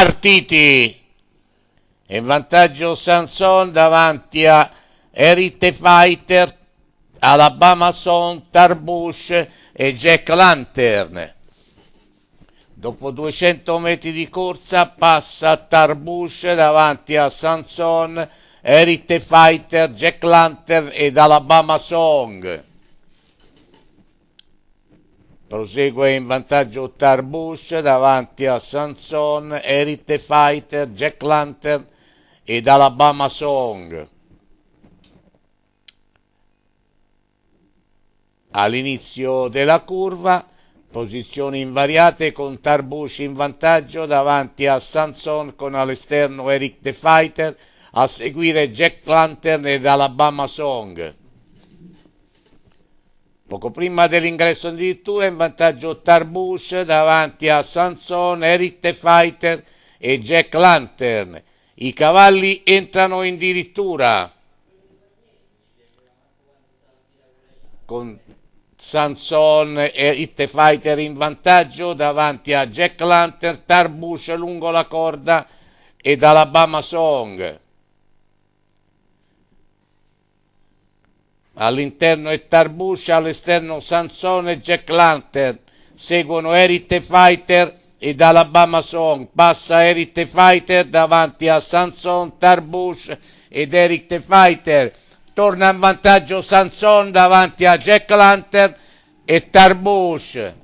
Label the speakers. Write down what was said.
Speaker 1: partiti e vantaggio Sanson davanti a Erite Fighter, Alabama Son, Tarbush e Jack Lantern. Dopo 200 metri di corsa passa Tarbush davanti a Sanson, Erite Fighter, Jack Lantern ed Alabama Song. Prosegue in vantaggio Tarbush davanti a Sanson, Erite Fighter, Jack Lantern ed Alabama Song. All'inizio della curva, posizioni invariate con Tarbush in vantaggio davanti a Sanson con all'esterno Eric The Fighter, a seguire Jack Lantern ed Alabama Song. Poco prima dell'ingresso addirittura in vantaggio Tarbush davanti a Sanson, Eric Fighter e Jack Lantern. I cavalli entrano addirittura con Sanson e Hit Fighter in vantaggio davanti a Jack Lantern, Tarbush lungo la corda ed Alabama Song. all'interno è Bush, all'esterno Sansone e Jack Lantern, seguono Erite Fighter ed Alabama Song, passa Erite Fighter davanti a Sanson, Tarbush ed Eric Fighter, torna in vantaggio Sanson davanti a Jack Lantern e Tarbush.